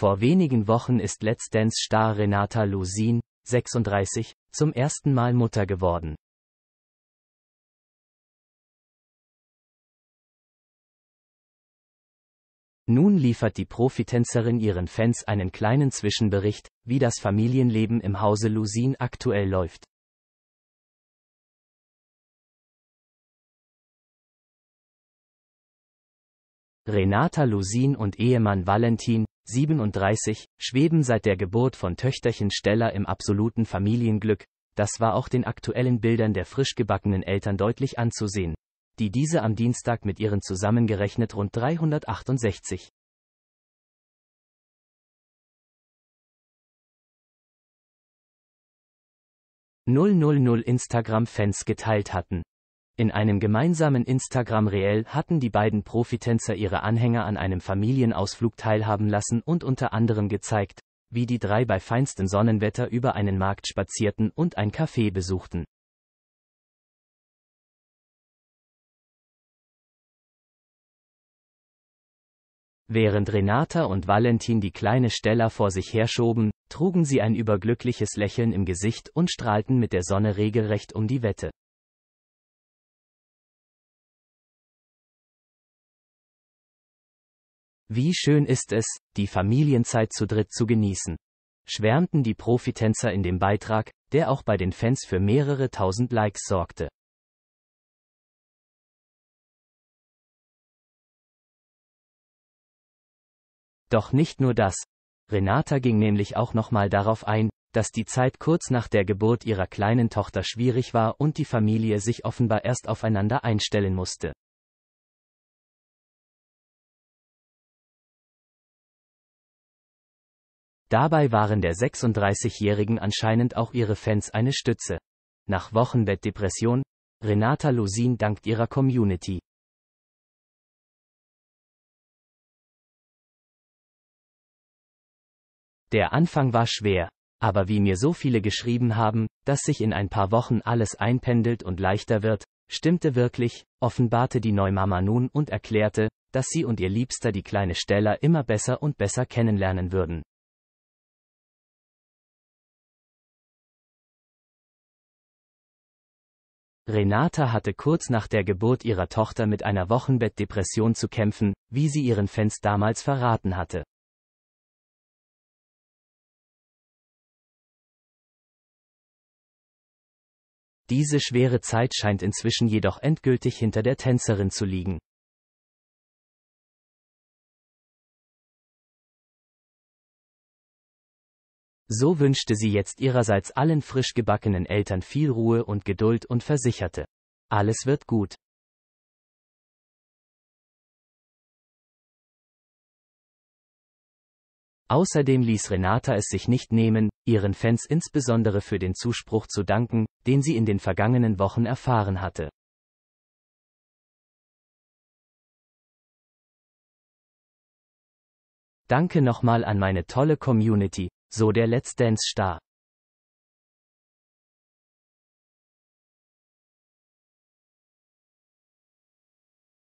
Vor wenigen Wochen ist Let's Dance-Star Renata Lusin, 36, zum ersten Mal Mutter geworden. Nun liefert die Profitänzerin ihren Fans einen kleinen Zwischenbericht, wie das Familienleben im Hause Lusin aktuell läuft. Renata Lusin und Ehemann Valentin, 37, schweben seit der Geburt von Töchterchen Stella im absoluten Familienglück, das war auch den aktuellen Bildern der frisch gebackenen Eltern deutlich anzusehen, die diese am Dienstag mit ihren zusammengerechnet rund 368. Instagram-Fans geteilt hatten. In einem gemeinsamen Instagram-Reel hatten die beiden Profitänzer ihre Anhänger an einem Familienausflug teilhaben lassen und unter anderem gezeigt, wie die drei bei feinstem Sonnenwetter über einen Markt spazierten und ein Café besuchten. Während Renata und Valentin die kleine Stella vor sich herschoben, trugen sie ein überglückliches Lächeln im Gesicht und strahlten mit der Sonne regelrecht um die Wette. Wie schön ist es, die Familienzeit zu dritt zu genießen. Schwärmten die Profitänzer in dem Beitrag, der auch bei den Fans für mehrere tausend Likes sorgte. Doch nicht nur das. Renata ging nämlich auch nochmal darauf ein, dass die Zeit kurz nach der Geburt ihrer kleinen Tochter schwierig war und die Familie sich offenbar erst aufeinander einstellen musste. Dabei waren der 36-Jährigen anscheinend auch ihre Fans eine Stütze. Nach Wochenbettdepression, Renata Lusin dankt ihrer Community. Der Anfang war schwer, aber wie mir so viele geschrieben haben, dass sich in ein paar Wochen alles einpendelt und leichter wird, stimmte wirklich, offenbarte die Neumama nun und erklärte, dass sie und ihr Liebster die kleine Stella immer besser und besser kennenlernen würden. Renata hatte kurz nach der Geburt ihrer Tochter mit einer Wochenbettdepression zu kämpfen, wie sie ihren Fans damals verraten hatte. Diese schwere Zeit scheint inzwischen jedoch endgültig hinter der Tänzerin zu liegen. So wünschte sie jetzt ihrerseits allen frisch gebackenen Eltern viel Ruhe und Geduld und versicherte. Alles wird gut. Außerdem ließ Renata es sich nicht nehmen, ihren Fans insbesondere für den Zuspruch zu danken, den sie in den vergangenen Wochen erfahren hatte. Danke nochmal an meine tolle Community, so der Let's Dance-Star.